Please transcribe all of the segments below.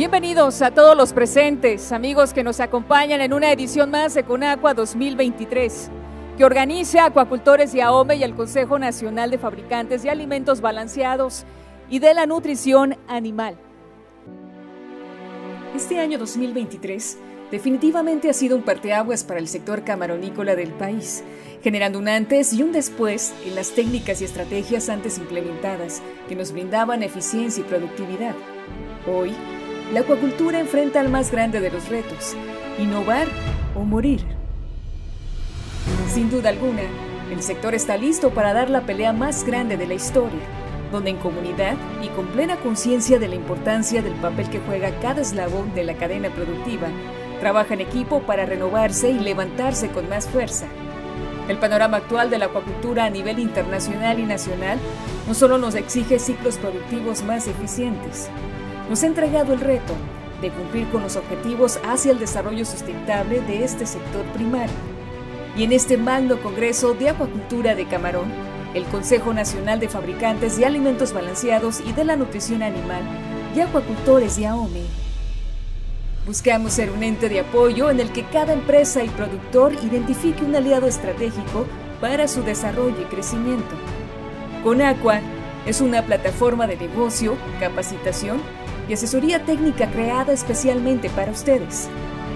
Bienvenidos a todos los presentes, amigos que nos acompañan en una edición más de ConAqua 2023, que organiza Acuacultores y AOME y el Consejo Nacional de Fabricantes de Alimentos Balanceados y de la Nutrición Animal. Este año 2023 definitivamente ha sido un parteaguas para el sector camaronícola del país, generando un antes y un después en las técnicas y estrategias antes implementadas que nos brindaban eficiencia y productividad. Hoy, la acuacultura enfrenta al más grande de los retos, innovar o morir. Sin duda alguna, el sector está listo para dar la pelea más grande de la historia, donde en comunidad y con plena conciencia de la importancia del papel que juega cada eslabón de la cadena productiva, trabaja en equipo para renovarse y levantarse con más fuerza. El panorama actual de la acuacultura a nivel internacional y nacional no solo nos exige ciclos productivos más eficientes, nos ha entregado el reto de cumplir con los objetivos hacia el desarrollo sustentable de este sector primario. Y en este magno Congreso de Acuacultura de Camarón, el Consejo Nacional de Fabricantes de Alimentos Balanceados y de la Nutrición Animal y Acuacultores de AOME, buscamos ser un ente de apoyo en el que cada empresa y productor identifique un aliado estratégico para su desarrollo y crecimiento. Con Aqua es una plataforma de negocio, capacitación y asesoría técnica creada especialmente para ustedes,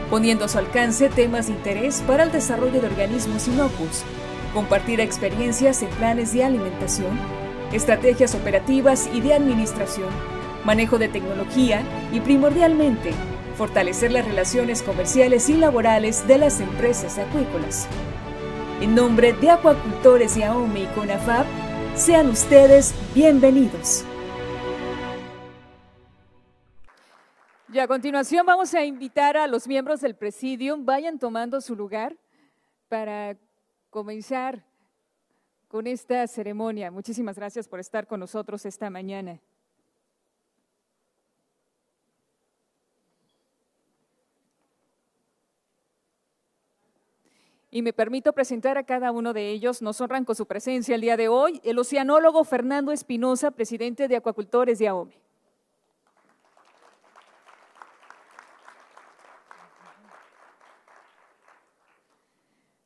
poniendo a su alcance temas de interés para el desarrollo de organismos inocuos, compartir experiencias en planes de alimentación, estrategias operativas y de administración, manejo de tecnología y primordialmente fortalecer las relaciones comerciales y laborales de las empresas acuícolas. En nombre de Acuacultores y AOME y CONAFAP, sean ustedes bienvenidos. Y a continuación vamos a invitar a los miembros del presidium, vayan tomando su lugar para comenzar con esta ceremonia. Muchísimas gracias por estar con nosotros esta mañana. y me permito presentar a cada uno de ellos. Nos honran con su presencia el día de hoy el oceanólogo Fernando Espinosa, presidente de Acuacultores de AOME.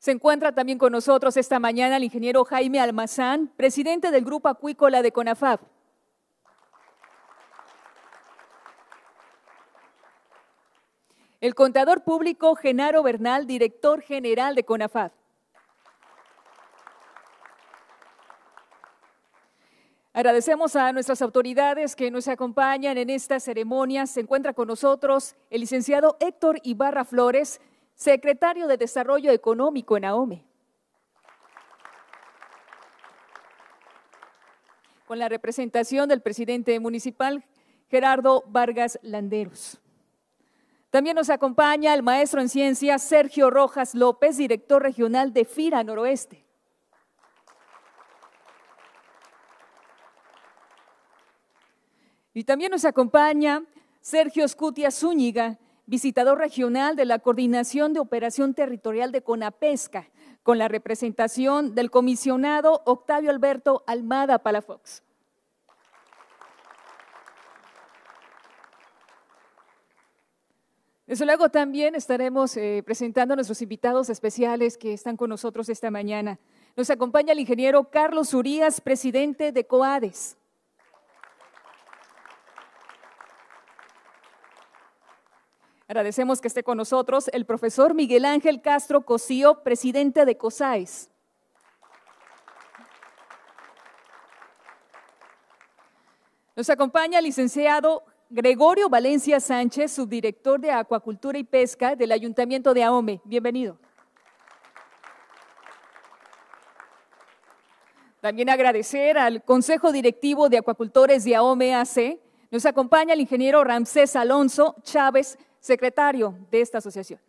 Se encuentra también con nosotros esta mañana el ingeniero Jaime Almazán, presidente del Grupo Acuícola de CONAFAB. El contador público Genaro Bernal, director general de CONAFAB. Agradecemos a nuestras autoridades que nos acompañan en esta ceremonia. Se encuentra con nosotros el licenciado Héctor Ibarra Flores, secretario de Desarrollo Económico en AOME. Con la representación del presidente municipal Gerardo Vargas Landeros. También nos acompaña el maestro en ciencias Sergio Rojas López, director regional de FIRA Noroeste. Y también nos acompaña Sergio Scutia Zúñiga, visitador regional de la Coordinación de Operación Territorial de Conapesca, con la representación del comisionado Octavio Alberto Almada Palafox. Desde luego también estaremos eh, presentando a nuestros invitados especiales que están con nosotros esta mañana. Nos acompaña el ingeniero Carlos Urías, presidente de COADES. Agradecemos que esté con nosotros el profesor Miguel Ángel Castro Cosío, presidente de COSAES. Nos acompaña el licenciado Gregorio Valencia Sánchez, subdirector de Acuacultura y Pesca del Ayuntamiento de AOME. Bienvenido. También agradecer al Consejo Directivo de Acuacultores de AOME AC. Nos acompaña el ingeniero Ramsés Alonso Chávez, secretario de esta asociación.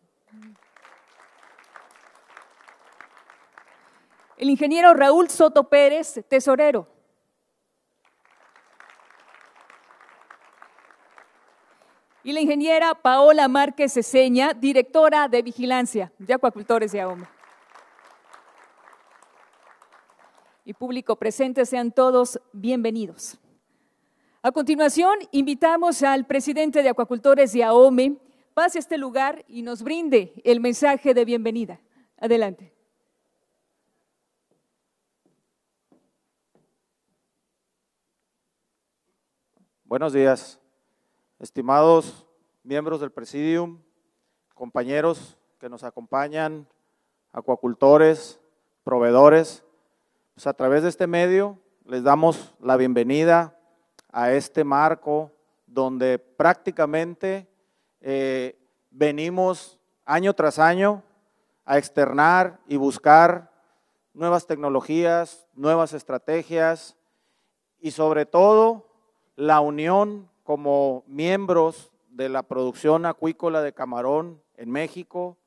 El ingeniero Raúl Soto Pérez, tesorero. Y la ingeniera Paola Márquez Ceseña, directora de vigilancia de acuacultores de AOMA. Y público presente, sean todos bienvenidos. A continuación, invitamos al presidente de Acuacultores de AOME, pase a este lugar y nos brinde el mensaje de bienvenida. Adelante. Buenos días, estimados miembros del Presidium, compañeros que nos acompañan, acuacultores, proveedores. Pues, a través de este medio les damos la bienvenida a este marco donde prácticamente eh, venimos año tras año a externar y buscar nuevas tecnologías, nuevas estrategias y sobre todo la unión como miembros de la producción acuícola de camarón en México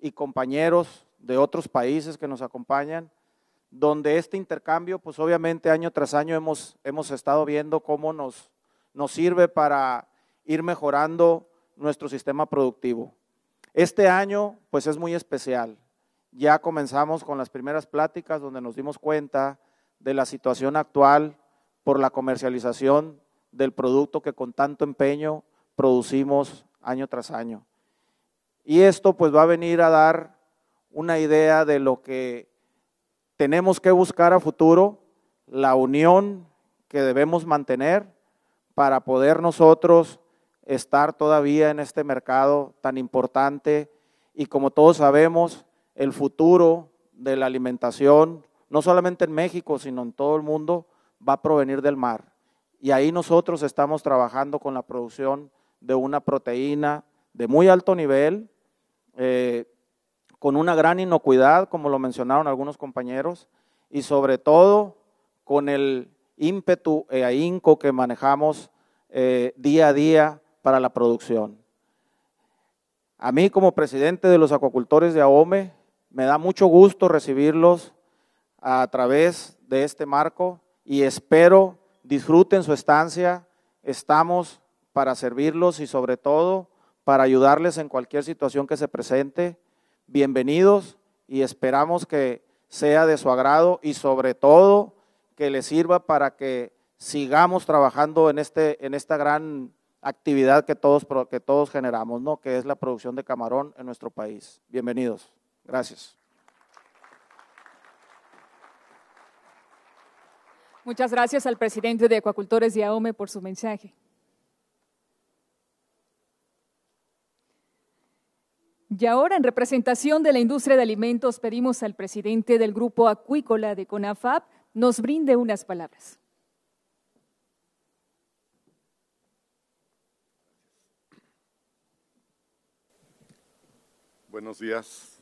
y compañeros de otros países que nos acompañan donde este intercambio, pues obviamente año tras año hemos, hemos estado viendo cómo nos, nos sirve para ir mejorando nuestro sistema productivo. Este año, pues es muy especial. Ya comenzamos con las primeras pláticas donde nos dimos cuenta de la situación actual por la comercialización del producto que con tanto empeño producimos año tras año. Y esto pues va a venir a dar una idea de lo que tenemos que buscar a futuro la unión que debemos mantener para poder nosotros estar todavía en este mercado tan importante y como todos sabemos, el futuro de la alimentación, no solamente en México, sino en todo el mundo, va a provenir del mar. Y ahí nosotros estamos trabajando con la producción de una proteína de muy alto nivel, eh, con una gran inocuidad, como lo mencionaron algunos compañeros, y sobre todo con el ímpetu e ahínco que manejamos eh, día a día para la producción. A mí como presidente de los acuacultores de AOME, me da mucho gusto recibirlos a través de este marco y espero disfruten su estancia. Estamos para servirlos y sobre todo para ayudarles en cualquier situación que se presente bienvenidos y esperamos que sea de su agrado y sobre todo que le sirva para que sigamos trabajando en, este, en esta gran actividad que todos, que todos generamos, ¿no? que es la producción de camarón en nuestro país. Bienvenidos. Gracias. Muchas gracias al presidente de Acuacultores de AOME por su mensaje. Y ahora, en representación de la industria de alimentos, pedimos al presidente del grupo acuícola de CONAFAP nos brinde unas palabras. Buenos días,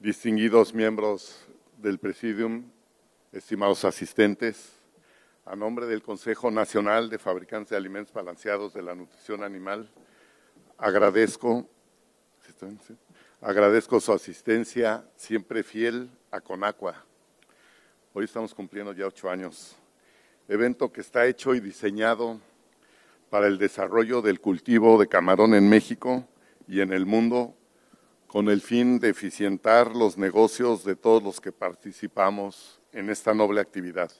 distinguidos miembros del Presidium, estimados asistentes. A nombre del Consejo Nacional de Fabricantes de Alimentos Balanceados de la Nutrición Animal, agradezco agradezco su asistencia siempre fiel a Conacua. Hoy estamos cumpliendo ya ocho años. Evento que está hecho y diseñado para el desarrollo del cultivo de camarón en México y en el mundo con el fin de eficientar los negocios de todos los que participamos en esta noble actividad.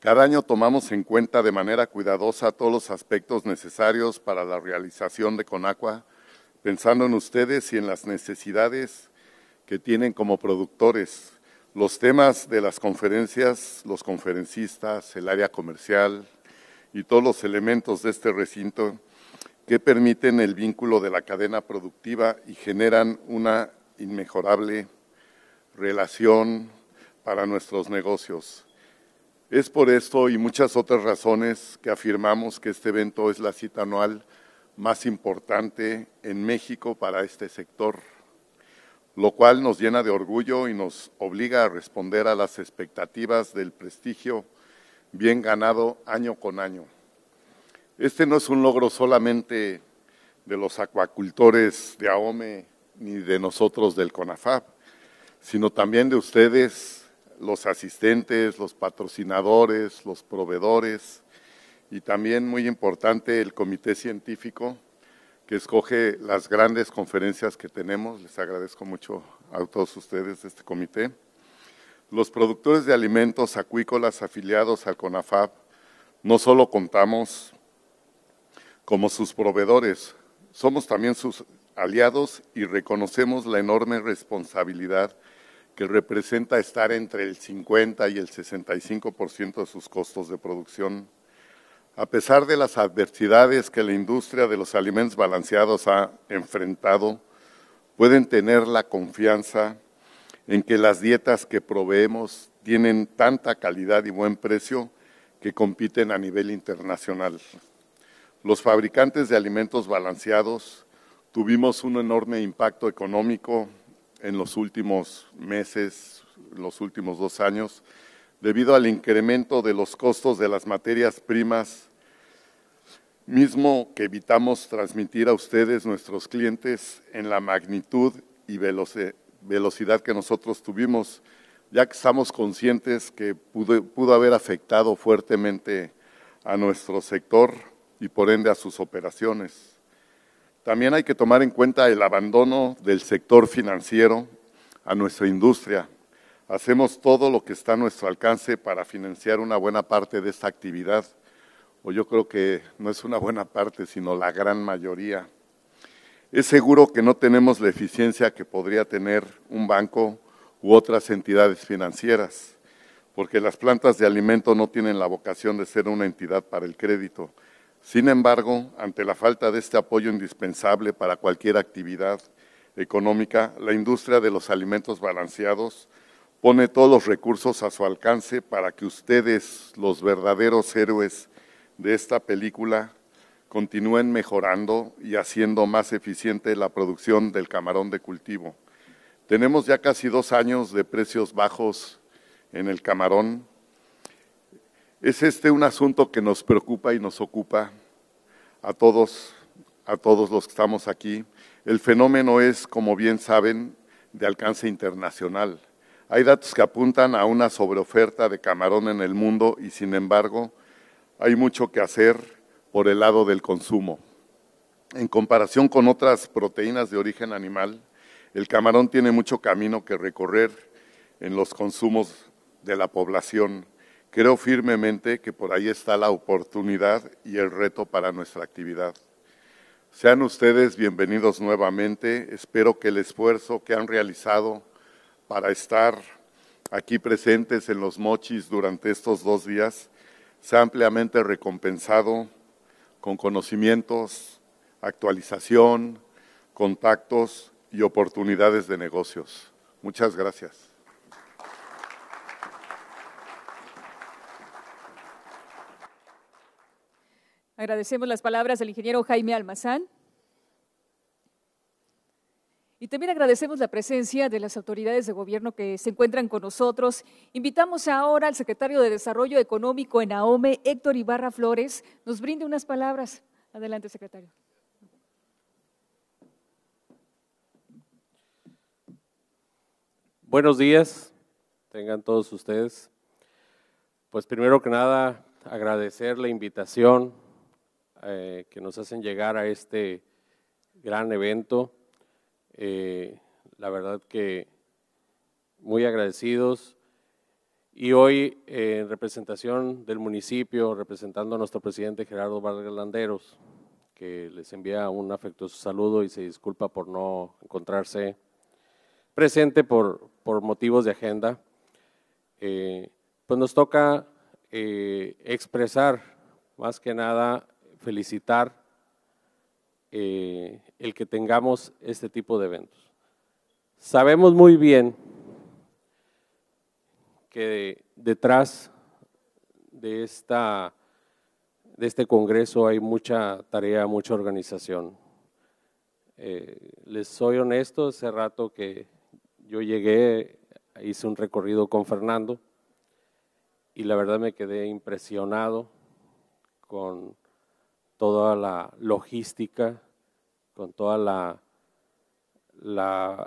Cada año tomamos en cuenta de manera cuidadosa todos los aspectos necesarios para la realización de Conacua pensando en ustedes y en las necesidades que tienen como productores, los temas de las conferencias, los conferencistas, el área comercial y todos los elementos de este recinto que permiten el vínculo de la cadena productiva y generan una inmejorable relación para nuestros negocios. Es por esto y muchas otras razones que afirmamos que este evento es la cita anual más importante en México para este sector, lo cual nos llena de orgullo y nos obliga a responder a las expectativas del prestigio bien ganado año con año. Este no es un logro solamente de los acuacultores de AOME ni de nosotros del CONAFAP, sino también de ustedes, los asistentes, los patrocinadores, los proveedores, y también muy importante el comité científico que escoge las grandes conferencias que tenemos. Les agradezco mucho a todos ustedes de este comité. Los productores de alimentos acuícolas afiliados al CONAFAP no solo contamos como sus proveedores, somos también sus aliados y reconocemos la enorme responsabilidad que representa estar entre el 50 y el 65% de sus costos de producción a pesar de las adversidades que la industria de los alimentos balanceados ha enfrentado, pueden tener la confianza en que las dietas que proveemos tienen tanta calidad y buen precio que compiten a nivel internacional. Los fabricantes de alimentos balanceados tuvimos un enorme impacto económico en los últimos meses, los últimos dos años, debido al incremento de los costos de las materias primas, mismo que evitamos transmitir a ustedes, nuestros clientes, en la magnitud y velocidad que nosotros tuvimos, ya que estamos conscientes que pudo, haber afectado fuertemente a nuestro sector y por ende a sus operaciones. También hay que tomar en cuenta el abandono del sector financiero a nuestra industria Hacemos todo lo que está a nuestro alcance para financiar una buena parte de esta actividad, o yo creo que no es una buena parte, sino la gran mayoría. Es seguro que no tenemos la eficiencia que podría tener un banco u otras entidades financieras, porque las plantas de alimento no tienen la vocación de ser una entidad para el crédito. Sin embargo, ante la falta de este apoyo indispensable para cualquier actividad económica, la industria de los alimentos balanceados pone todos los recursos a su alcance para que ustedes, los verdaderos héroes de esta película, continúen mejorando y haciendo más eficiente la producción del camarón de cultivo. Tenemos ya casi dos años de precios bajos en el camarón. Es este un asunto que nos preocupa y nos ocupa a todos, a todos los que estamos aquí. El fenómeno es, como bien saben, de alcance internacional hay datos que apuntan a una sobreoferta de camarón en el mundo y sin embargo hay mucho que hacer por el lado del consumo. En comparación con otras proteínas de origen animal, el camarón tiene mucho camino que recorrer en los consumos de la población. Creo firmemente que por ahí está la oportunidad y el reto para nuestra actividad. Sean ustedes bienvenidos nuevamente. Espero que el esfuerzo que han realizado para estar aquí presentes en los mochis durante estos dos días, se ha ampliamente recompensado con conocimientos, actualización, contactos y oportunidades de negocios. Muchas gracias. Agradecemos las palabras del ingeniero Jaime Almazán. Y también agradecemos la presencia de las autoridades de gobierno que se encuentran con nosotros. Invitamos ahora al secretario de Desarrollo Económico en AOME, Héctor Ibarra Flores, nos brinde unas palabras. Adelante, secretario. Buenos días, tengan todos ustedes. Pues primero que nada, agradecer la invitación eh, que nos hacen llegar a este gran evento eh, la verdad que muy agradecidos. Y hoy, eh, en representación del municipio, representando a nuestro presidente Gerardo Vargas Landeros, que les envía un afectuoso saludo y se disculpa por no encontrarse presente por, motivos de agenda, eh, pues nos toca expresar, más que nada, felicitar eh, el que tengamos este tipo de eventos. Sabemos muy bien que detrás de, esta, de este Congreso hay mucha tarea, mucha organización. Eh, les soy honesto, hace rato que yo llegué, hice un recorrido con Fernando y la verdad me quedé impresionado con toda la logística, con todo la,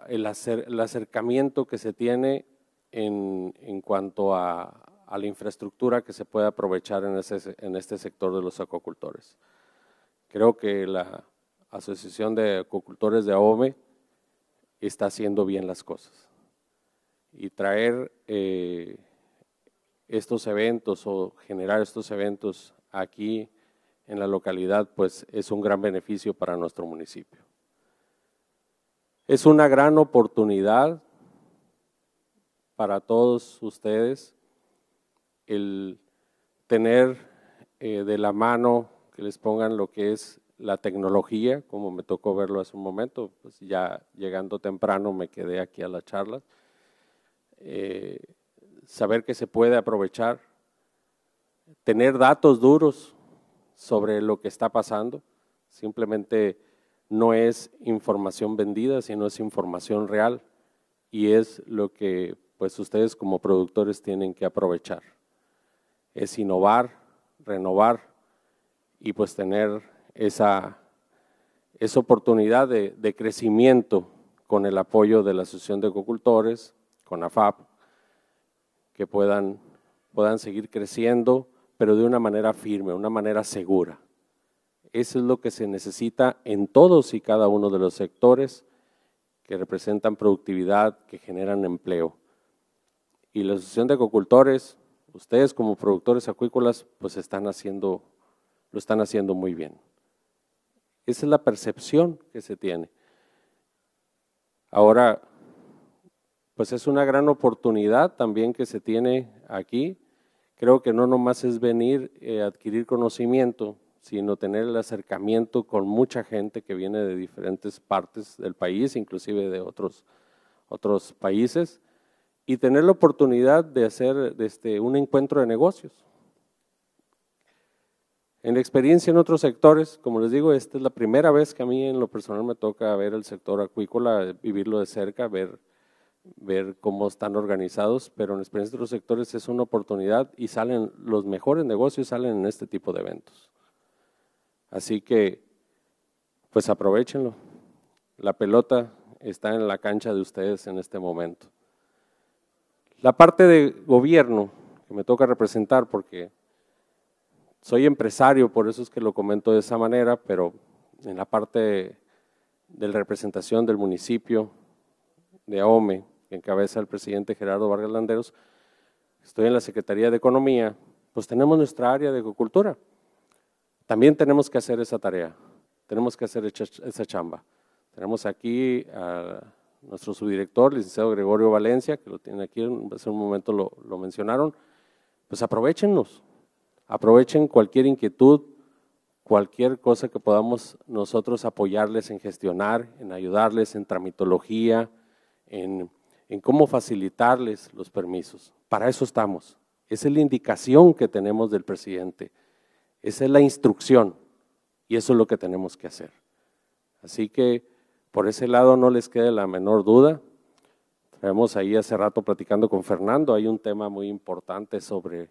el, acercamiento que se tiene en, cuanto a, la infraestructura que se puede aprovechar en, este sector de los acuacultores. Creo que la Asociación de Acuacultores de AOME está haciendo bien las cosas. Y traer eh, estos eventos o generar estos eventos aquí en la localidad, pues es un gran beneficio para nuestro municipio. Es una gran oportunidad para todos ustedes el tener eh, de la mano que les pongan lo que es la tecnología, como me tocó verlo hace un momento, pues ya llegando temprano me quedé aquí a la charla, eh, saber que se puede aprovechar, tener datos duros, sobre lo que está pasando. Simplemente no es información vendida, sino es información real y es lo que pues ustedes como productores tienen que aprovechar. Es innovar, renovar y pues tener esa, esa oportunidad de, crecimiento con el apoyo de la Asociación de Ecocultores, con AFAP, que puedan seguir creciendo pero de una manera firme, una manera segura. Eso es lo que se necesita en todos y cada uno de los sectores que representan productividad, que generan empleo. Y la Asociación de Acuicultores, ustedes como productores acuícolas, pues están haciendo, lo están haciendo muy bien. Esa es la percepción que se tiene. Ahora, pues es una gran oportunidad también que se tiene aquí Creo que no nomás es venir, a eh, adquirir conocimiento, sino tener el acercamiento con mucha gente que viene de diferentes partes del país, inclusive de otros, otros países, y tener la oportunidad de hacer este, un encuentro de negocios. En la experiencia en otros sectores, como les digo, esta es la primera vez que a mí en lo personal me toca ver el sector acuícola, vivirlo de cerca, ver ver cómo están organizados, pero en experiencia de otros sectores es una oportunidad y salen los mejores negocios salen en este tipo de eventos. Así que, pues aprovechenlo. La pelota está en la cancha de ustedes en este momento. La parte de gobierno que me toca representar, porque soy empresario, por eso es que lo comento de esa manera, pero en la parte de la representación del municipio de AOME, que encabeza el presidente Gerardo Vargas Landeros, estoy en la Secretaría de Economía, pues tenemos nuestra área de agricultura. También tenemos que hacer esa tarea, tenemos que hacer esa chamba. Tenemos aquí a nuestro subdirector, licenciado Gregorio Valencia, que lo tiene aquí, hace un momento lo, lo mencionaron. Pues aprovechennos, aprovechen cualquier inquietud, cualquier cosa que podamos nosotros apoyarles en gestionar, en ayudarles en tramitología, en en cómo facilitarles los permisos. Para eso estamos. Esa es la indicación que tenemos del presidente. Esa es la instrucción y eso es lo que tenemos que hacer. Así que por ese lado no les quede la menor duda. traemos ahí hace rato platicando con Fernando, hay un tema muy importante sobre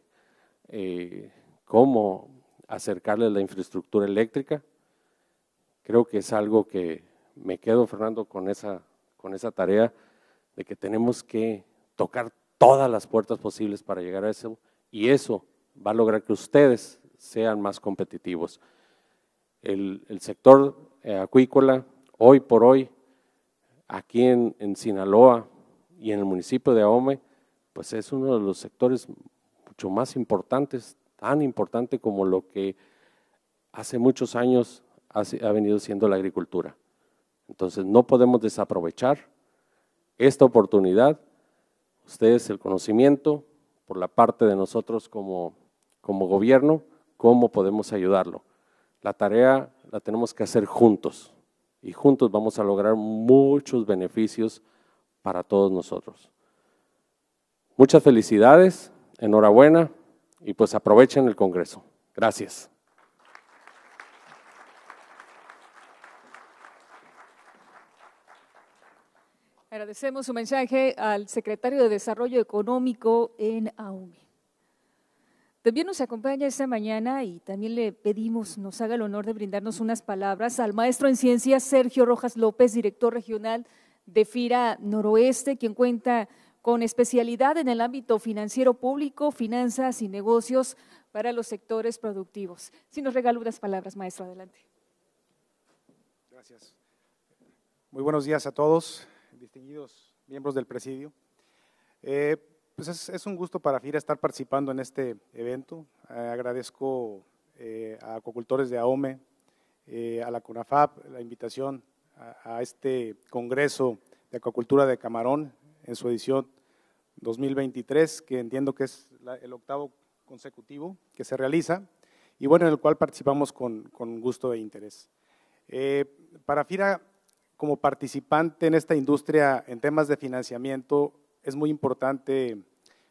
eh, cómo acercarles la infraestructura eléctrica. Creo que es algo que me quedo, Fernando, con esa, con esa tarea de que tenemos que tocar todas las puertas posibles para llegar a eso y eso va a lograr que ustedes sean más competitivos. El, sector eh, acuícola, hoy por hoy, aquí en, Sinaloa y en el municipio de Ahome, pues es uno de los sectores mucho más importantes, tan importante como lo que hace muchos años ha venido siendo la agricultura. Entonces no podemos desaprovechar esta oportunidad, ustedes el conocimiento, por la parte de nosotros como, como gobierno, cómo podemos ayudarlo. La tarea la tenemos que hacer juntos y juntos vamos a lograr muchos beneficios para todos nosotros. Muchas felicidades, enhorabuena y pues aprovechen el Congreso. Gracias. Agradecemos su mensaje al secretario de Desarrollo Económico en AUME. También nos acompaña esta mañana y también le pedimos, nos haga el honor de brindarnos unas palabras al maestro en ciencias Sergio Rojas López, director regional de FIRA Noroeste, quien cuenta con especialidad en el ámbito financiero público, finanzas y negocios para los sectores productivos. Si nos regala unas palabras, maestro, adelante. Gracias. Muy buenos días a todos distinguidos miembros del presidio. Eh, pues es, un gusto para FIRA estar participando en este evento. Eh, agradezco eh, a acuacultores de AOME, a la CONAFAP, la invitación a, este Congreso de Acuacultura de Camarón en su edición 2023, que entiendo que es el octavo consecutivo que se realiza y bueno, en el cual participamos con, con gusto e interés. para FIRA como participante en esta industria en temas de financiamiento, es muy importante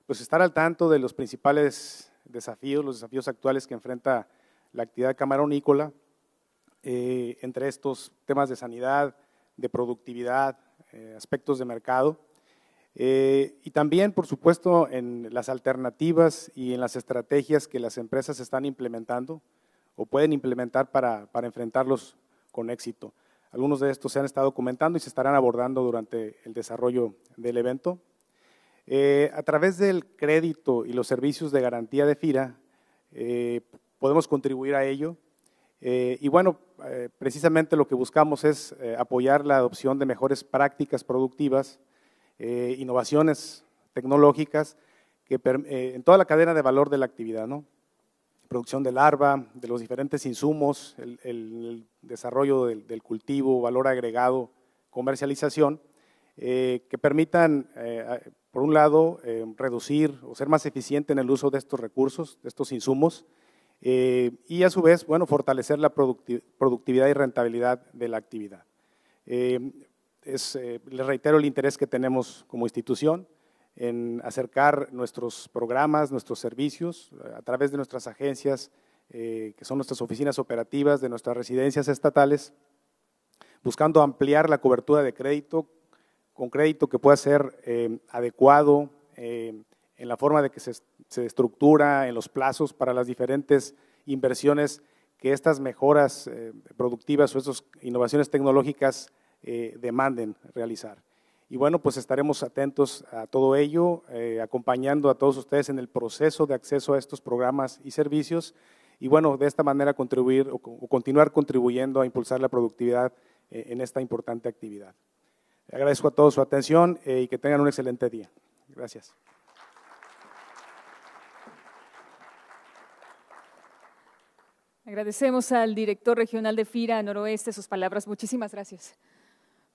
pues, estar al tanto de los principales desafíos, los desafíos actuales que enfrenta la actividad camaronícola, eh, entre estos temas de sanidad, de productividad, eh, aspectos de mercado, eh, y también, por supuesto, en las alternativas y en las estrategias que las empresas están implementando o pueden implementar para enfrentarlos con éxito. Algunos de estos se han estado comentando y se estarán abordando durante el desarrollo del evento. Eh, a través del crédito y los servicios de garantía de FIRA, eh, podemos contribuir a ello. Eh, y bueno, precisamente lo que buscamos es apoyar la adopción de mejores prácticas productivas, innovaciones tecnológicas en toda la cadena de valor de la actividad. ¿no? producción de larva, de los diferentes insumos, el, desarrollo del, cultivo, valor agregado, comercialización, eh, que permitan, eh, por un lado, eh, reducir o ser más eficiente en el uso de estos recursos, de estos insumos, y a su vez, bueno, fortalecer la productividad y rentabilidad de la actividad. Es, les reitero el interés que tenemos como institución, en acercar nuestros programas, nuestros servicios eh, a través de nuestras agencias, eh, que son nuestras oficinas operativas, de nuestras residencias estatales, buscando ampliar la cobertura de crédito con crédito que pueda ser eh, adecuado en la forma de que se, estructura, en los plazos para las diferentes inversiones que estas mejoras productivas o estas innovaciones tecnológicas demanden realizar. Y bueno, pues estaremos atentos a todo ello, eh, acompañando a todos ustedes en el proceso de acceso a estos programas y servicios. Y bueno, de esta manera contribuir o, continuar contribuyendo a impulsar la productividad eh, en esta importante actividad. Agradezco a todos su atención eh, y que tengan un excelente día. Gracias. Agradecemos al director regional de FIRA Noroeste sus palabras. Muchísimas gracias.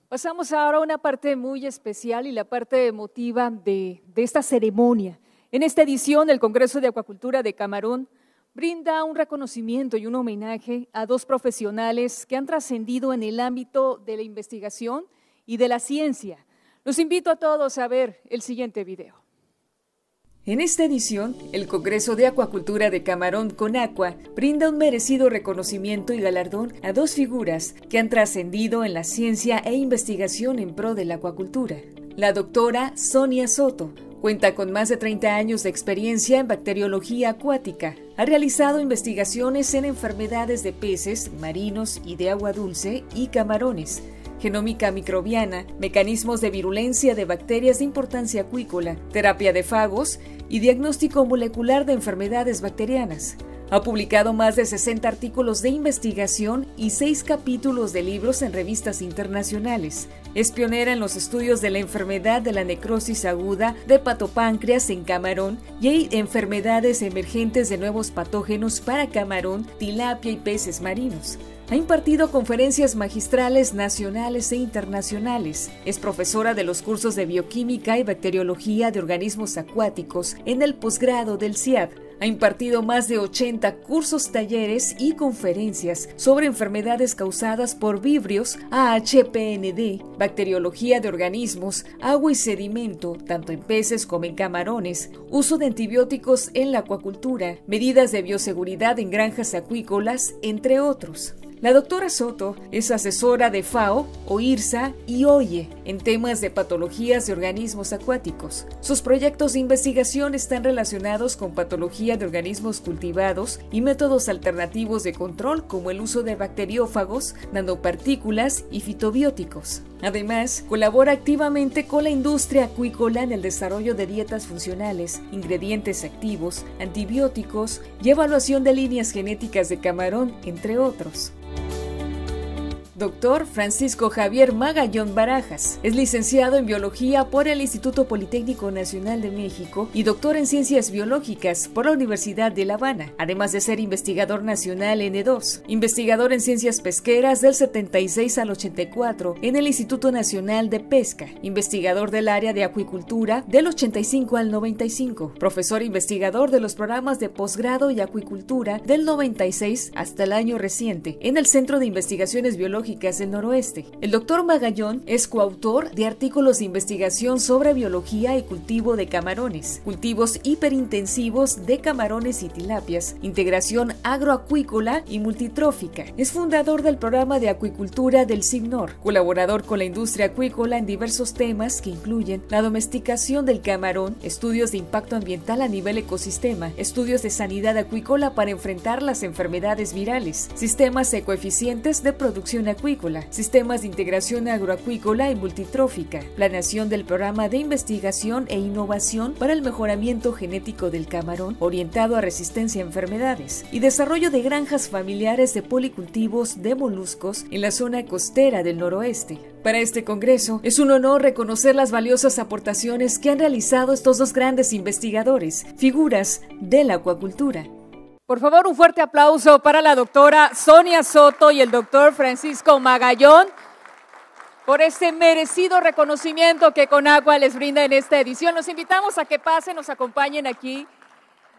Pasamos ahora a una parte muy especial y la parte emotiva de, esta ceremonia. En esta edición, el Congreso de Acuacultura de Camarón brinda un reconocimiento y un homenaje a dos profesionales que han trascendido en el ámbito de la investigación y de la ciencia. Los invito a todos a ver el siguiente video. En esta edición, el Congreso de Acuacultura de Camarón con Aqua brinda un merecido reconocimiento y galardón a dos figuras que han trascendido en la ciencia e investigación en pro de la acuacultura. La doctora Sonia Soto, Cuenta con más de 30 años de experiencia en bacteriología acuática. Ha realizado investigaciones en enfermedades de peces, marinos y de agua dulce y camarones genómica microbiana, mecanismos de virulencia de bacterias de importancia acuícola, terapia de fagos y diagnóstico molecular de enfermedades bacterianas. Ha publicado más de 60 artículos de investigación y 6 capítulos de libros en revistas internacionales. Es pionera en los estudios de la enfermedad de la necrosis aguda de patopáncreas en camarón y hay enfermedades emergentes de nuevos patógenos para camarón, tilapia y peces marinos. Ha impartido conferencias magistrales nacionales e internacionales. Es profesora de los cursos de bioquímica y bacteriología de organismos acuáticos en el posgrado del CIAD. Ha impartido más de 80 cursos, talleres y conferencias sobre enfermedades causadas por vibrios, AHPND, bacteriología de organismos, agua y sedimento, tanto en peces como en camarones, uso de antibióticos en la acuacultura, medidas de bioseguridad en granjas acuícolas, entre otros. La doctora Soto es asesora de FAO, OIRSA y OYE en temas de patologías de organismos acuáticos. Sus proyectos de investigación están relacionados con patología de organismos cultivados y métodos alternativos de control como el uso de bacteriófagos, nanopartículas y fitobióticos. Además, colabora activamente con la industria acuícola en el desarrollo de dietas funcionales, ingredientes activos, antibióticos y evaluación de líneas genéticas de camarón, entre otros. Thank you. Doctor Francisco Javier Magallón Barajas. Es licenciado en Biología por el Instituto Politécnico Nacional de México y doctor en Ciencias Biológicas por la Universidad de La Habana, además de ser investigador nacional N2, e investigador en Ciencias Pesqueras del 76 al 84 en el Instituto Nacional de Pesca, investigador del área de acuicultura del 85 al 95, profesor investigador de los programas de posgrado y acuicultura del 96 hasta el año reciente en el Centro de Investigaciones Biológicas el doctor Magallón es coautor de artículos de investigación sobre biología y cultivo de camarones, cultivos hiperintensivos de camarones y tilapias, integración agroacuícola y multitrófica. Es fundador del programa de acuicultura del SIGNOR, colaborador con la industria acuícola en diversos temas que incluyen la domesticación del camarón, estudios de impacto ambiental a nivel ecosistema, estudios de sanidad acuícola para enfrentar las enfermedades virales, sistemas ecoeficientes de producción acuícola, acuícola, sistemas de integración agroacuícola y multitrófica, planeación del programa de investigación e innovación para el mejoramiento genético del camarón orientado a resistencia a enfermedades y desarrollo de granjas familiares de policultivos de moluscos en la zona costera del noroeste. Para este Congreso es un honor reconocer las valiosas aportaciones que han realizado estos dos grandes investigadores, figuras de la acuacultura. Por favor, un fuerte aplauso para la doctora Sonia Soto y el doctor Francisco Magallón por este merecido reconocimiento que Conagua les brinda en esta edición. Los invitamos a que pasen, nos acompañen aquí,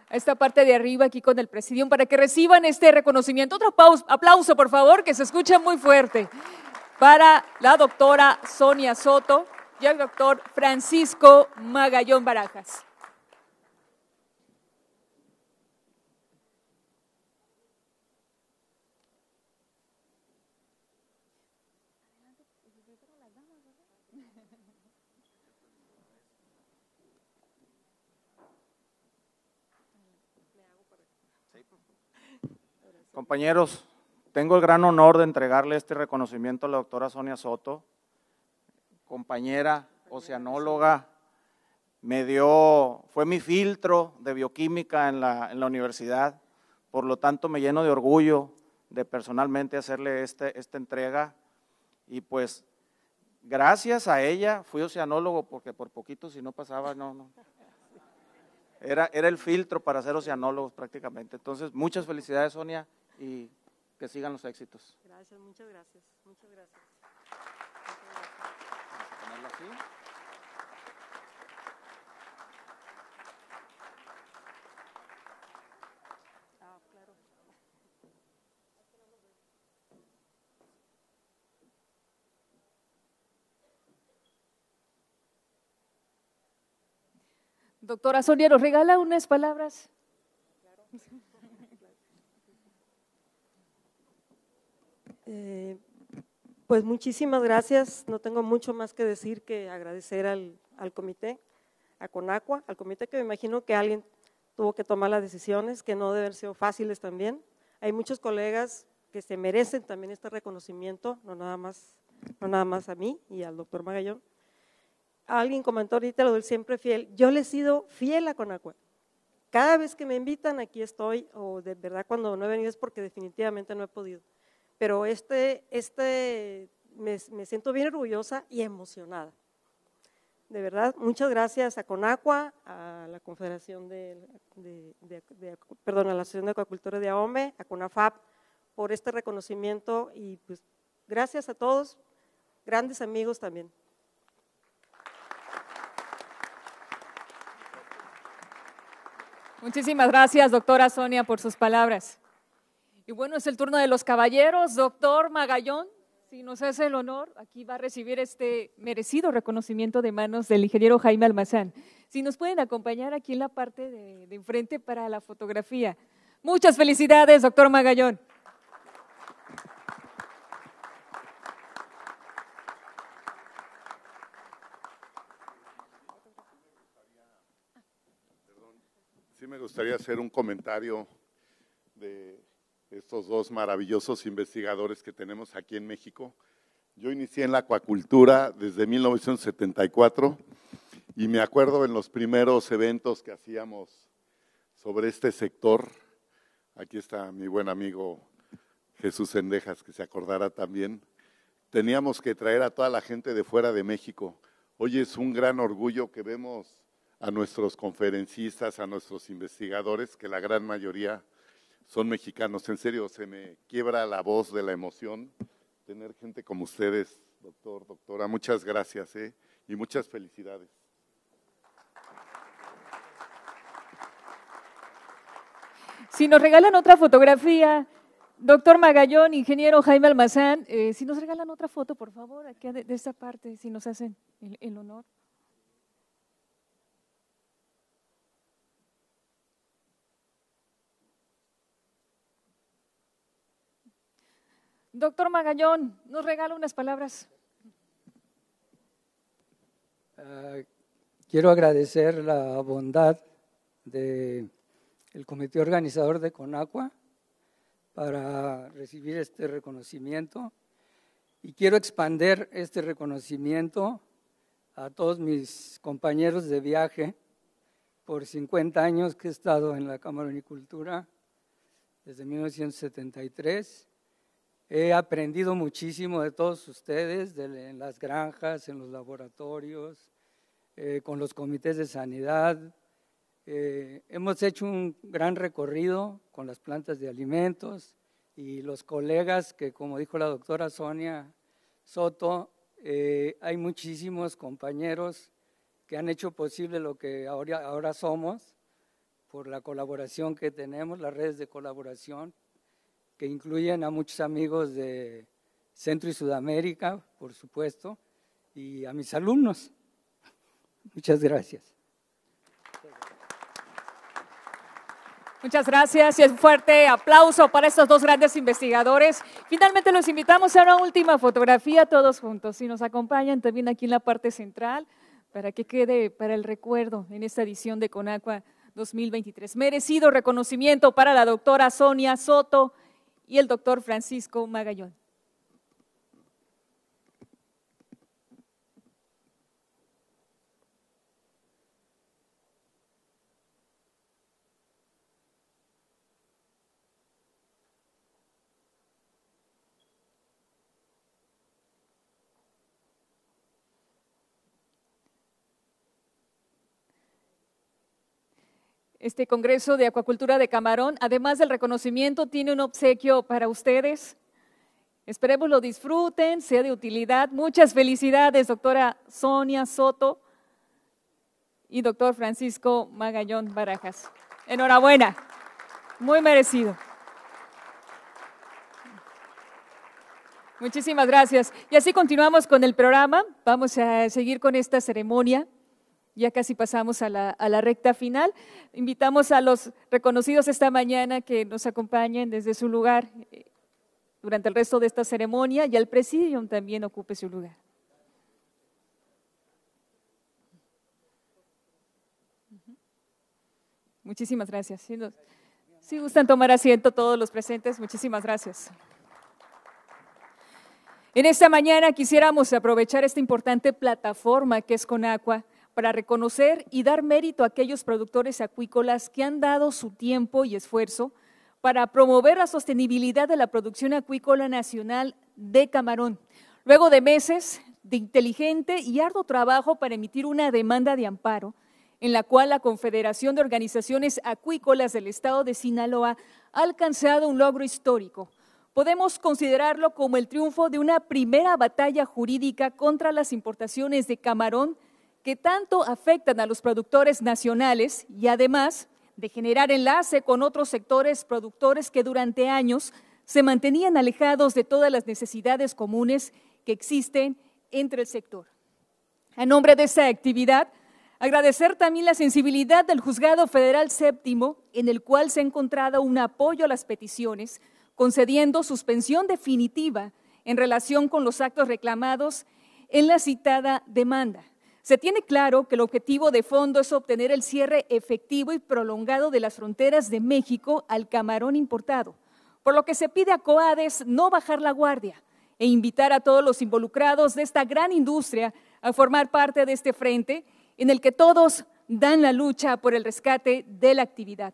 a esta parte de arriba, aquí con el presidium, para que reciban este reconocimiento. Otro aplauso, por favor, que se escuche muy fuerte para la doctora Sonia Soto y el doctor Francisco Magallón Barajas. Compañeros, tengo el gran honor de entregarle este reconocimiento a la doctora Sonia Soto, compañera oceanóloga, me dio, fue mi filtro de bioquímica en la, en la universidad, por lo tanto me lleno de orgullo de personalmente hacerle este, esta entrega y pues gracias a ella fui oceanólogo porque por poquito si no pasaba, no, no. Era, era el filtro para ser oceanólogos prácticamente. Entonces, muchas felicidades Sonia y que sigan los éxitos. Gracias, muchas gracias. Muchas gracias. Vamos a así. Doctora Sonia, nos regala unas palabras Eh, pues muchísimas gracias. No tengo mucho más que decir que agradecer al, comité, a Conacua, al comité que me imagino que alguien tuvo que tomar las decisiones, que no deben ser fáciles también. Hay muchos colegas que se merecen también este reconocimiento, no nada más, no nada más a mí y al doctor Magallón. Alguien comentó ahorita lo del siempre fiel. Yo le he sido fiel a Conacua, Cada vez que me invitan aquí estoy, o de verdad cuando no he venido es porque definitivamente no he podido pero este, este me, siento bien orgullosa y emocionada. De verdad, muchas gracias a Conagua, a la Confederación de, Asociación de Acuacultura de AOME, a CONAFAP, por este reconocimiento y pues gracias a todos, grandes amigos también. Muchísimas gracias, doctora Sonia, por sus palabras. Y bueno, es el turno de los caballeros. Doctor Magallón, si nos hace el honor, aquí va a recibir este merecido reconocimiento de manos del ingeniero Jaime Almazán. Si nos pueden acompañar aquí en la parte de, enfrente para la fotografía. Muchas felicidades, doctor Magallón. Sí me gustaría hacer un comentario de estos dos maravillosos investigadores que tenemos aquí en México. Yo inicié en la acuacultura desde 1974 y me acuerdo en los primeros eventos que hacíamos sobre este sector. Aquí está mi buen amigo Jesús Sendejas, que se acordará también. Teníamos que traer a toda la gente de fuera de México. Hoy es un gran orgullo que vemos a nuestros conferencistas, a nuestros investigadores, que la gran mayoría son mexicanos. En serio, se me quiebra la voz de la emoción tener gente como ustedes, doctor, doctora. Muchas gracias eh, y muchas felicidades. Si nos regalan otra fotografía, doctor Magallón, ingeniero Jaime Almazán, eh, si nos regalan otra foto, por favor, aquí de, esta parte, si nos hacen el honor. Doctor Magallón, nos regala unas palabras. Ah, quiero agradecer la bondad del comité organizador de Conacua para recibir este reconocimiento y quiero expander este reconocimiento a todos mis compañeros de viaje por 50 años que he estado en la Cámara de Unicultura desde 1973 He aprendido muchísimo de todos ustedes, en las granjas, en los laboratorios, eh, con los comités de sanidad. Eh, hemos hecho un gran recorrido con las plantas de alimentos y los colegas que, como dijo la doctora Sonia Soto, eh, hay muchísimos compañeros que han hecho posible lo que ahora, ahora somos por la colaboración que tenemos, las redes de colaboración, que incluyen a muchos amigos de Centro y Sudamérica, por supuesto, y a mis alumnos. Muchas gracias. Muchas gracias y un fuerte aplauso para estos dos grandes investigadores. Finalmente los invitamos a una última fotografía todos juntos. Si nos acompañan también aquí en la parte central para que quede para el recuerdo en esta edición de Conacua 2023. Merecido reconocimiento para la doctora Sonia Soto y el doctor Francisco Magallón. este Congreso de Acuacultura de Camarón. Además del reconocimiento, tiene un obsequio para ustedes. Esperemos lo disfruten, sea de utilidad. Muchas felicidades, doctora Sonia Soto y doctor Francisco Magallón Barajas. Enhorabuena, muy merecido. Muchísimas gracias. Y así continuamos con el programa. Vamos a seguir con esta ceremonia ya casi pasamos a la, recta final. Invitamos a los reconocidos esta mañana que nos acompañen desde su lugar eh, durante el resto de esta ceremonia y al presidium también ocupe su lugar. Muchísimas gracias. Si, gustan tomar asiento todos los presentes, muchísimas gracias. En esta mañana quisiéramos aprovechar esta importante plataforma que es Conagua para reconocer y dar mérito a aquellos productores acuícolas que han dado su tiempo y esfuerzo para promover la sostenibilidad de la producción acuícola nacional de camarón. Luego de meses de inteligente y arduo trabajo para emitir una demanda de amparo, en la cual la Confederación de Organizaciones Acuícolas del Estado de Sinaloa ha alcanzado un logro histórico. Podemos considerarlo como el triunfo de una primera batalla jurídica contra las importaciones de camarón que tanto afectan a los productores nacionales y además de generar enlace con otros sectores productores que durante años se mantenían alejados de todas las necesidades comunes que existen entre el sector. A nombre de esa actividad, agradecer también la sensibilidad del Juzgado Federal Séptimo, en el cual se ha encontrado un apoyo a las peticiones, concediendo suspensión definitiva en relación con los actos reclamados en la citada demanda. Se tiene claro que el objetivo de fondo es obtener el cierre efectivo y prolongado de las fronteras de México al camarón importado, por lo que se pide a Coades no bajar la guardia e invitar a todos los involucrados de esta gran industria a formar parte de este frente en el que todos dan la lucha por el rescate de la actividad.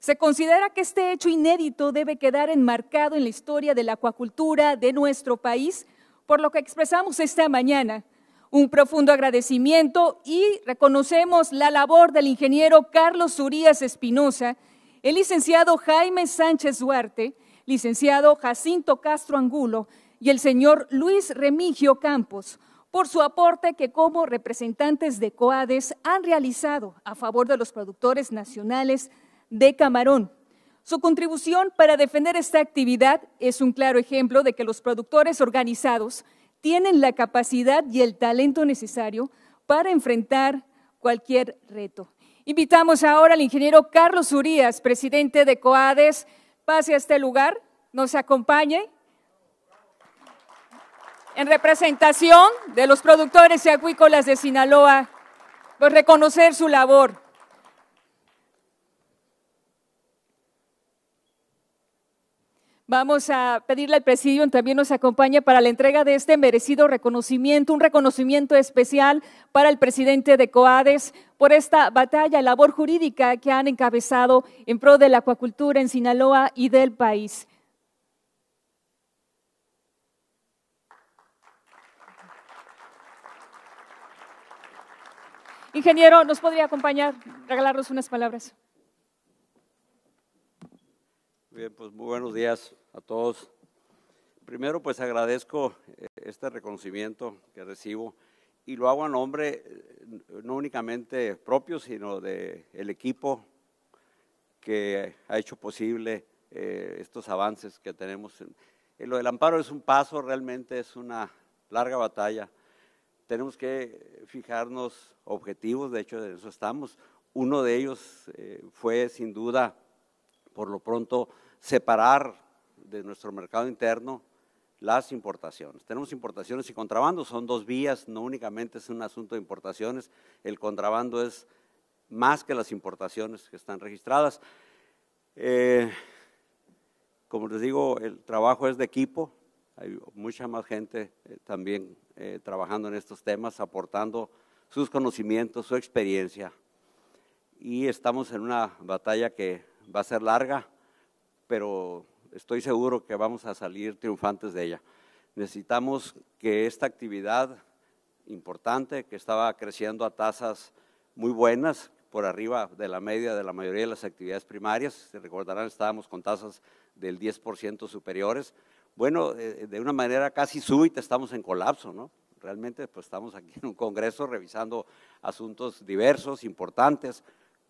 Se considera que este hecho inédito debe quedar enmarcado en la historia de la acuacultura de nuestro país, por lo que expresamos esta mañana un profundo agradecimiento y reconocemos la labor del ingeniero Carlos Urías Espinosa, el licenciado Jaime Sánchez Duarte, licenciado Jacinto Castro Angulo y el señor Luis Remigio Campos por su aporte que como representantes de COADES han realizado a favor de los productores nacionales de camarón. Su contribución para defender esta actividad es un claro ejemplo de que los productores organizados tienen la capacidad y el talento necesario para enfrentar cualquier reto. Invitamos ahora al ingeniero Carlos Urías, presidente de COADES, pase a este lugar, nos acompañe en representación de los productores y acuícolas de Sinaloa, por pues reconocer su labor. Vamos a pedirle al presidio, también nos acompaña para la entrega de este merecido reconocimiento, un reconocimiento especial para el presidente de Coades por esta batalla, labor jurídica que han encabezado en pro de la acuacultura en Sinaloa y del país. Ingeniero, ¿nos podría acompañar, regalarnos unas palabras? Bien, pues muy buenos días a todos. Primero, pues agradezco eh, este reconocimiento que recibo y lo hago a nombre eh, no únicamente propio, sino del el equipo que ha hecho posible eh, estos avances que tenemos. Lo del amparo es un paso, realmente es una larga batalla. Tenemos que fijarnos objetivos, de hecho, de eso estamos. Uno de ellos fue, sin duda, por lo pronto, separar de nuestro mercado interno las importaciones. Tenemos importaciones y contrabando, son dos vías, no únicamente es un asunto de importaciones, el contrabando es más que las importaciones que están registradas. Eh, como les digo, el trabajo es de equipo, hay mucha más gente eh, también eh, trabajando en estos temas, aportando sus conocimientos, su experiencia. Y estamos en una batalla que va a ser larga, pero estoy seguro que vamos a salir triunfantes de ella. Necesitamos que esta actividad importante, que estaba creciendo a tasas muy buenas, por arriba de la media de la mayoría de las actividades primarias, se recordarán, estábamos con tasas del 10% superiores. Bueno, eh, eh, de una manera casi súbita estamos en colapso, ¿no? Realmente pues estamos aquí en un congreso revisando asuntos diversos, importantes,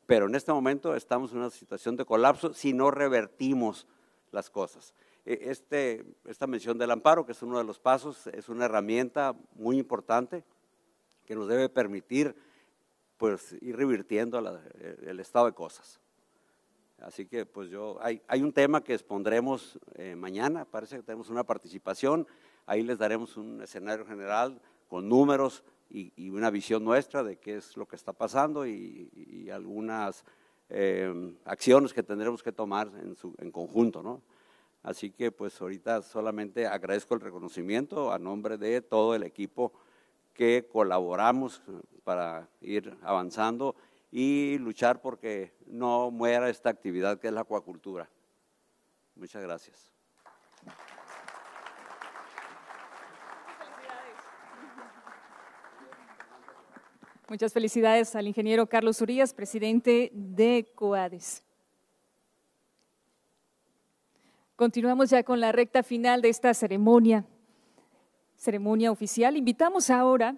pero en este momento estamos en una situación de colapso si no revertimos las cosas. E, este, esta mención del amparo, que es uno de los pasos, es una herramienta muy importante que nos debe permitir pues, ir revirtiendo el estado de cosas. Así que pues yo, hay, hay un tema que expondremos eh, mañana, parece que tenemos una participación, ahí les daremos un escenario general con números y, una visión nuestra de qué es lo que está pasando y, y algunas eh, acciones que tendremos que tomar en, su, en conjunto, ¿no? Así que pues ahorita solamente agradezco el reconocimiento a nombre de todo el equipo que colaboramos para ir avanzando y luchar porque no muera esta actividad que es la acuacultura. Muchas gracias. Muchas felicidades al ingeniero Carlos Urías, presidente de COADES. Continuamos ya con la recta final de esta ceremonia, ceremonia oficial. Invitamos ahora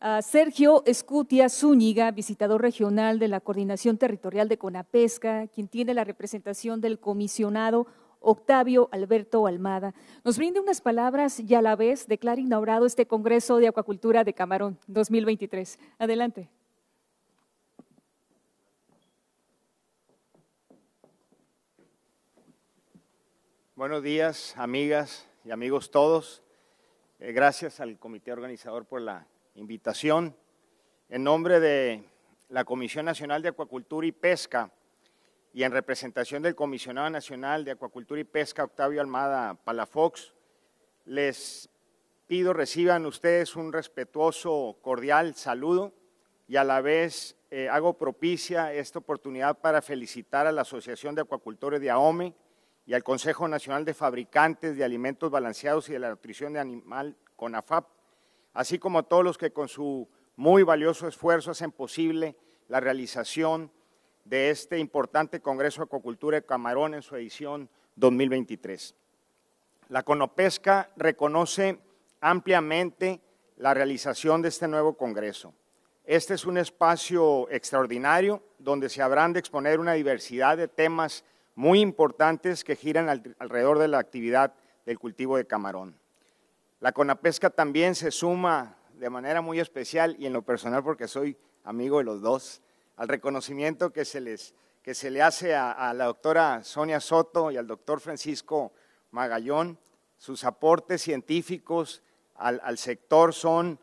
a Sergio Escutia Zúñiga, visitador regional de la Coordinación Territorial de Conapesca, quien tiene la representación del comisionado Octavio Alberto Almada, nos brinde unas palabras y a la vez declara inaugurado este Congreso de Acuacultura de Camarón 2023. Adelante. Buenos días, amigas y amigos todos. Eh, gracias al comité organizador por la invitación. En nombre de la Comisión Nacional de Acuacultura y Pesca, y en representación del Comisionado Nacional de Acuacultura y Pesca, Octavio Almada Palafox, les pido reciban ustedes un respetuoso, cordial saludo y a la vez eh, hago propicia esta oportunidad para felicitar a la Asociación de Acuacultores de AOME y al Consejo Nacional de Fabricantes de Alimentos Balanceados y de la Nutrición de Animal, CONAFAP, así como a todos los que con su muy valioso esfuerzo hacen posible la realización de este importante Congreso de Acuacultura de Camarón en su edición 2023. La Conopesca reconoce ampliamente la realización de este nuevo Congreso. Este es un espacio extraordinario donde se habrán de exponer una diversidad de temas muy importantes que giran alrededor de la actividad del cultivo de camarón. La Conapesca también se suma de manera muy especial y en lo personal porque soy amigo de los dos, al reconocimiento que se, les, le hace a, la doctora Sonia Soto y al doctor Francisco Magallón. Sus aportes científicos al, sector son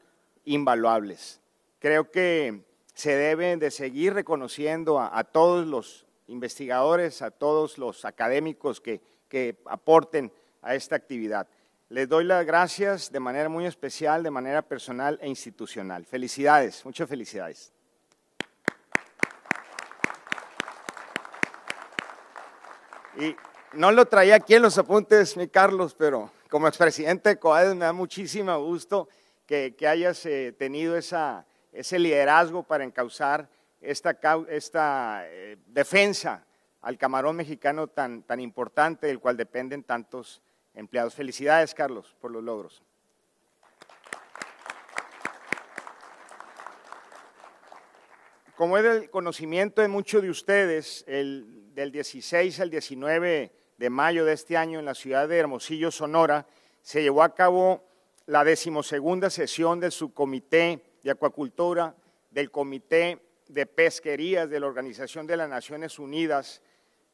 invaluables. Creo que se deben de seguir reconociendo a, todos los investigadores, a todos los académicos que aporten a esta actividad. Les doy las gracias de manera muy especial, de manera personal e institucional. Felicidades, muchas felicidades. Y no lo traía aquí en los apuntes, mi Carlos, pero como expresidente de COADES me da muchísimo gusto que, hayas eh, tenido esa, ese liderazgo para encauzar esta, esta eh, defensa al camarón mexicano tan, tan importante, del cual dependen tantos empleados. Felicidades, Carlos, por los logros. Como es el conocimiento de muchos de ustedes, el, del 16 al 19 de mayo de este año en la ciudad de Hermosillo, Sonora, se llevó a cabo la decimosegunda sesión del subcomité de acuacultura del Comité de Pesquerías de la Organización de las Naciones Unidas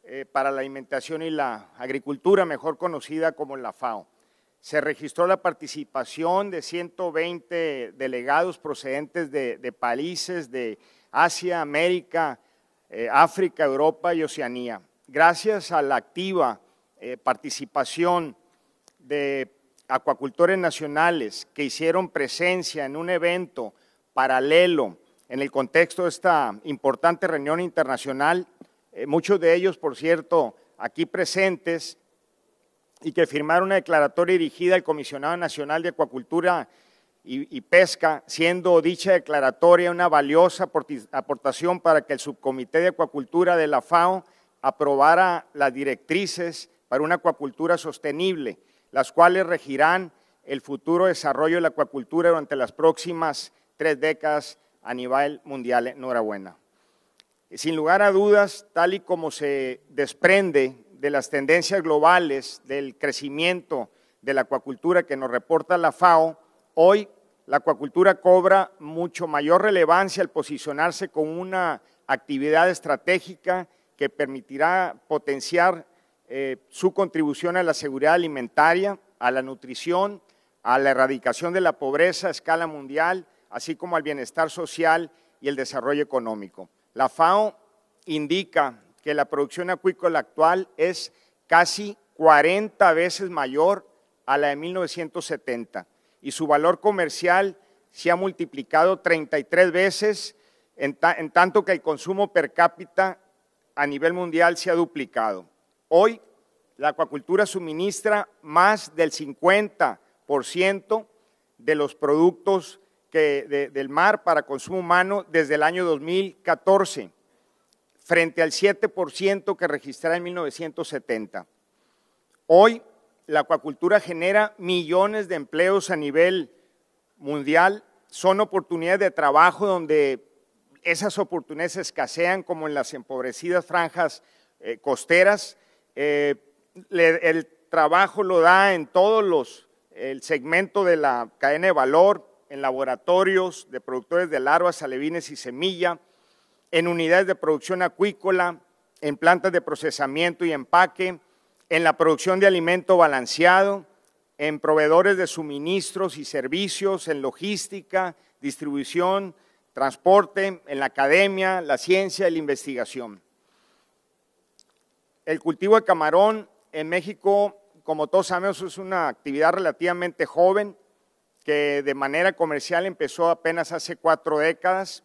eh, para la Alimentación y la Agricultura, mejor conocida como la FAO. Se registró la participación de 120 delegados procedentes de, de países de Asia, América, eh, África, Europa y Oceanía. Gracias a la activa eh, participación de acuacultores nacionales que hicieron presencia en un evento paralelo en el contexto de esta importante reunión internacional, eh, muchos de ellos, por cierto, aquí presentes, y que firmaron una declaratoria dirigida al Comisionado Nacional de Acuacultura y, Pesca, siendo dicha declaratoria una valiosa aportación para que el Subcomité de Acuacultura de la FAO aprobara las directrices para una acuacultura sostenible, las cuales regirán el futuro desarrollo de la acuacultura durante las próximas tres décadas a nivel mundial. Enhorabuena. Sin lugar a dudas, tal y como se desprende de las tendencias globales del crecimiento de la acuacultura que nos reporta la FAO, Hoy la acuacultura cobra mucho mayor relevancia al posicionarse como una actividad estratégica que permitirá potenciar eh, su contribución a la seguridad alimentaria, a la nutrición, a la erradicación de la pobreza a escala mundial, así como al bienestar social y el desarrollo económico. La FAO indica que la producción acuícola actual es casi 40 veces mayor a la de 1970 y su valor comercial se ha multiplicado 33 veces, en, tanto que el consumo per cápita a nivel mundial se ha duplicado. Hoy, la acuacultura suministra más del 50% de los productos del mar para consumo humano desde el año 2014, frente al 7% que registraba en 1970. Hoy, la acuacultura genera millones de empleos a nivel mundial, son oportunidades de trabajo donde esas oportunidades escasean como en las empobrecidas franjas eh, costeras. Eh, el trabajo lo da en todos los, el segmento de la cadena de valor, en laboratorios de productores de larvas, alevines y semilla, en unidades de producción acuícola, en plantas de procesamiento y empaque, en la producción de alimento balanceado, en proveedores de suministros y servicios, en logística, distribución, transporte, en la academia, la ciencia y la investigación. El cultivo de camarón en México, como todos sabemos, es una actividad relativamente joven que de manera comercial empezó apenas hace cuatro décadas.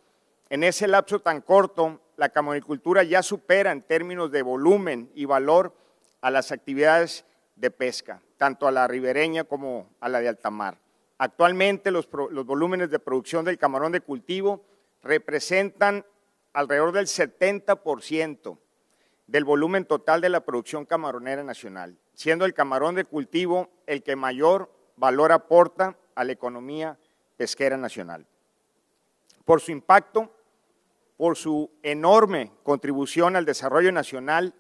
En ese lapso tan corto, la camaricultura ya supera en términos de volumen y valor a las actividades de pesca, tanto a la ribereña como a la de altamar. Actualmente los, los volúmenes de producción del camarón de cultivo representan alrededor del 70% del volumen total de la producción camaronera nacional, siendo el camarón de cultivo el que mayor valor aporta a la economía pesquera nacional. Por su impacto, por su enorme contribución al desarrollo nacional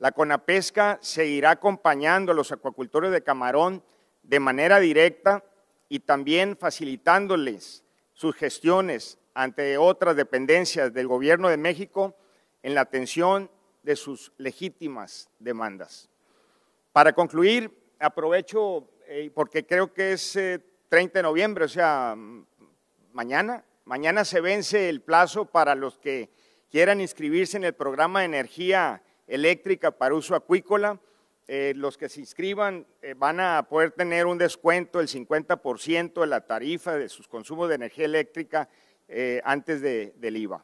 la Conapesca seguirá acompañando a los acuacultores de camarón de manera directa y también facilitándoles sus gestiones ante otras dependencias del Gobierno de México en la atención de sus legítimas demandas. Para concluir, aprovecho, eh, porque creo que es 30 eh, de noviembre, o sea, mañana, mañana se vence el plazo para los que quieran inscribirse en el programa de energía eléctrica para uso acuícola. Eh, los que se inscriban eh, van a poder tener un descuento del 50% de la tarifa de sus consumos de energía eléctrica eh, antes del IVA.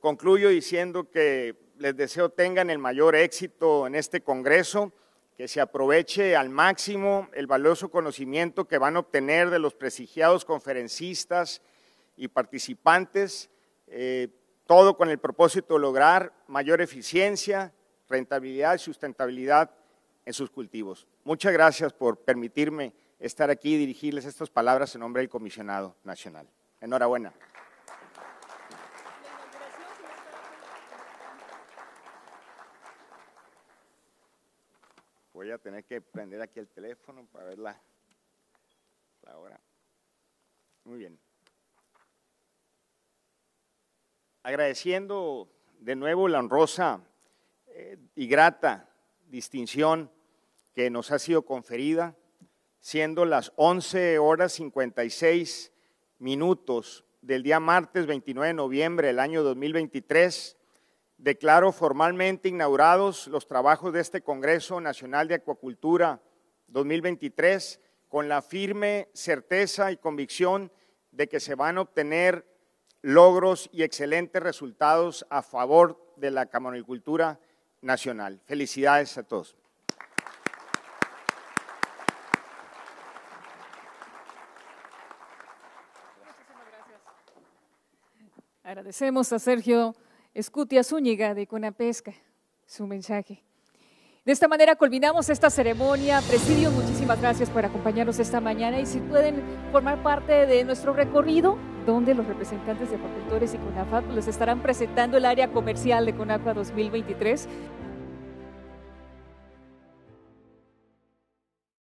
concluyo diciendo que les deseo tengan el mayor éxito en este Congreso, que se aproveche al máximo el valioso conocimiento que van a obtener de los prestigiados conferencistas y participantes todo con el propósito de lograr mayor eficiencia, rentabilidad y sustentabilidad en sus cultivos. Muchas gracias por permitirme estar aquí y dirigirles estas palabras en nombre del comisionado nacional. Enhorabuena. Voy a tener que prender aquí el teléfono para ver la, hora. Muy bien. agradeciendo de nuevo la honrosa eh, y grata distinción que nos ha sido conferida, siendo las 11 horas 56 minutos del día martes 29 de noviembre del año 2023, declaro formalmente inaugurados los trabajos de este Congreso Nacional de Acuacultura 2023 con la firme certeza y convicción de que se van a obtener logros y excelentes resultados a favor de la camonicultura nacional. Felicidades a todos. Agradecemos a Sergio Escutia Zúñiga de Conapesca su mensaje. De esta manera culminamos esta ceremonia. Presidio, muchísimas gracias por acompañarnos esta mañana y si pueden formar parte de nuestro recorrido donde los representantes de facultores y CONAFAP les estarán presentando el área comercial de CONAFA 2023.